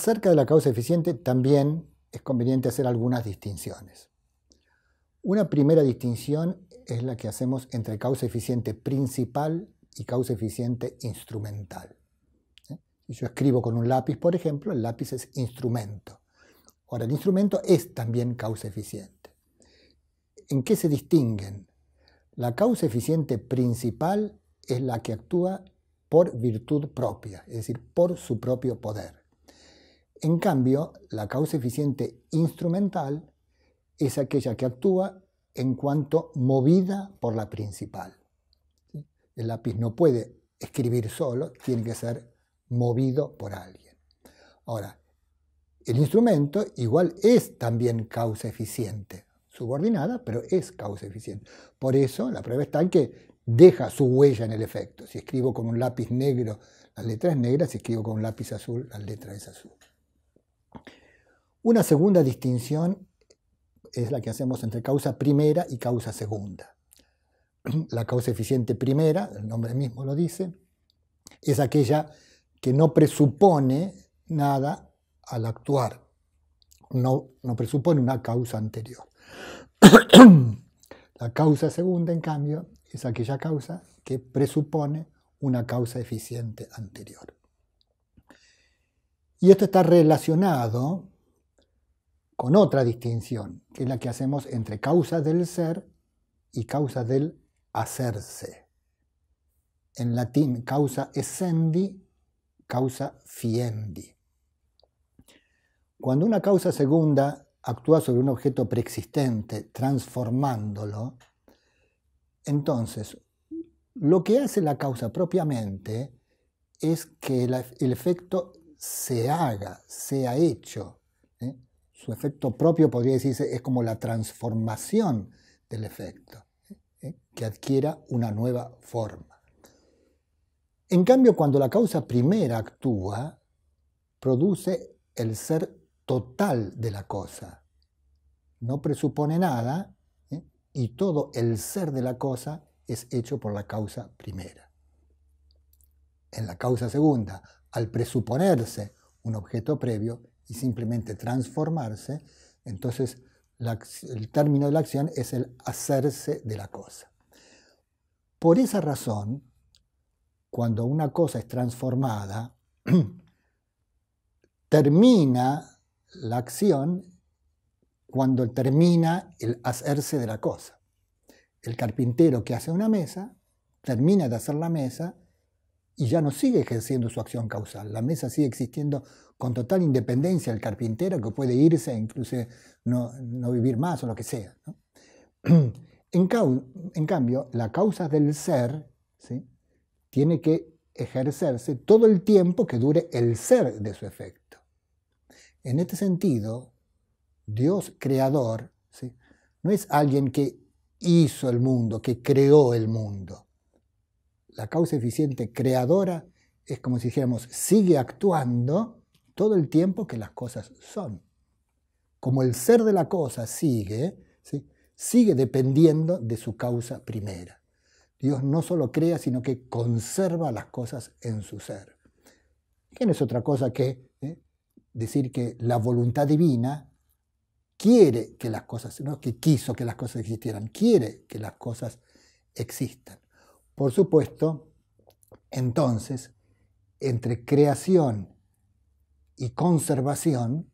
Acerca de la causa eficiente también es conveniente hacer algunas distinciones. Una primera distinción es la que hacemos entre causa eficiente principal y causa eficiente instrumental. ¿eh? Si yo escribo con un lápiz, por ejemplo, el lápiz es instrumento. Ahora, el instrumento es también causa eficiente. ¿En qué se distinguen? La causa eficiente principal es la que actúa por virtud propia, es decir, por su propio poder. En cambio, la causa eficiente instrumental es aquella que actúa en cuanto movida por la principal. El lápiz no puede escribir solo, tiene que ser movido por alguien. Ahora, el instrumento igual es también causa eficiente, subordinada, pero es causa eficiente. Por eso la prueba está en que deja su huella en el efecto. Si escribo con un lápiz negro, la letra es negra, si escribo con un lápiz azul, la letra es azul. Una segunda distinción es la que hacemos entre causa primera y causa segunda. La causa eficiente primera, el nombre mismo lo dice, es aquella que no presupone nada al actuar, no, no presupone una causa anterior. la causa segunda, en cambio, es aquella causa que presupone una causa eficiente anterior. Y esto está relacionado con otra distinción, que es la que hacemos entre causa del ser y causa del hacerse. En latín, causa essendi, causa fiendi. Cuando una causa segunda actúa sobre un objeto preexistente, transformándolo, entonces lo que hace la causa propiamente es que el efecto se haga, sea hecho. ¿eh? su efecto propio, podría decirse, es como la transformación del efecto, ¿eh? que adquiera una nueva forma. En cambio, cuando la causa primera actúa, produce el ser total de la cosa. No presupone nada ¿eh? y todo el ser de la cosa es hecho por la causa primera. En la causa segunda, al presuponerse un objeto previo, y simplemente transformarse, entonces el término de la acción es el hacerse de la cosa. Por esa razón, cuando una cosa es transformada, termina la acción cuando termina el hacerse de la cosa. El carpintero que hace una mesa, termina de hacer la mesa y ya no sigue ejerciendo su acción causal. La mesa sigue existiendo con total independencia del carpintero que puede irse, incluso no, vivir más o lo que sea. En, en, cambio, la causa del ser tiene que ejercerse todo el tiempo que dure el ser de su efecto. En este sentido, Dios creador no es alguien que hizo el mundo, que creó el mundo la causa eficiente creadora es como si dijéramos, sigue actuando todo el tiempo que las cosas son. Como el ser de la cosa sigue, ¿sí? sigue dependiendo de su causa primera. Dios no solo crea, sino que conserva las cosas en su ser. Que no es otra cosa que ¿eh? decir que la voluntad divina quiere que las cosas, no que quiso que las cosas existieran, quiere que las cosas existan. Por supuesto, entonces, entre creación y conservación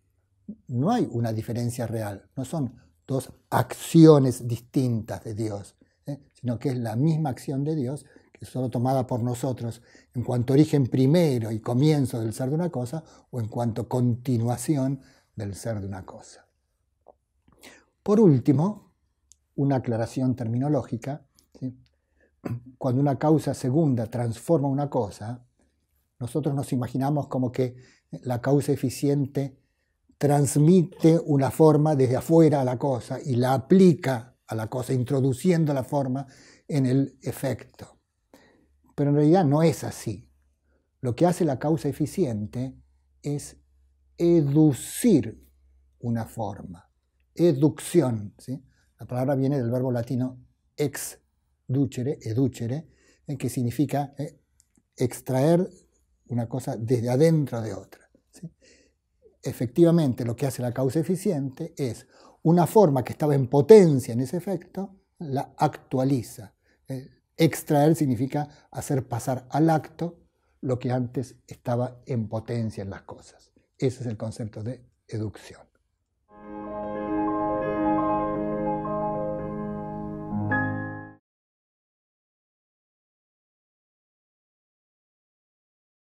no hay una diferencia real, no son dos acciones distintas de Dios, ¿eh? sino que es la misma acción de Dios, que es solo tomada por nosotros en cuanto origen primero y comienzo del ser de una cosa, o en cuanto continuación del ser de una cosa. Por último, una aclaración terminológica cuando una causa segunda transforma una cosa, nosotros nos imaginamos como que la causa eficiente transmite una forma desde afuera a la cosa y la aplica a la cosa, introduciendo la forma en el efecto. Pero en realidad no es así. Lo que hace la causa eficiente es educir una forma, educción. La palabra viene del verbo latino ex ducere, educere, que significa eh, extraer una cosa desde adentro de otra. Efectivamente, lo que hace la causa eficiente es una forma que estaba en potencia en ese efecto, la actualiza. Eh, extraer significa hacer pasar al acto lo que antes estaba en potencia en las cosas. Ese es el concepto de educción.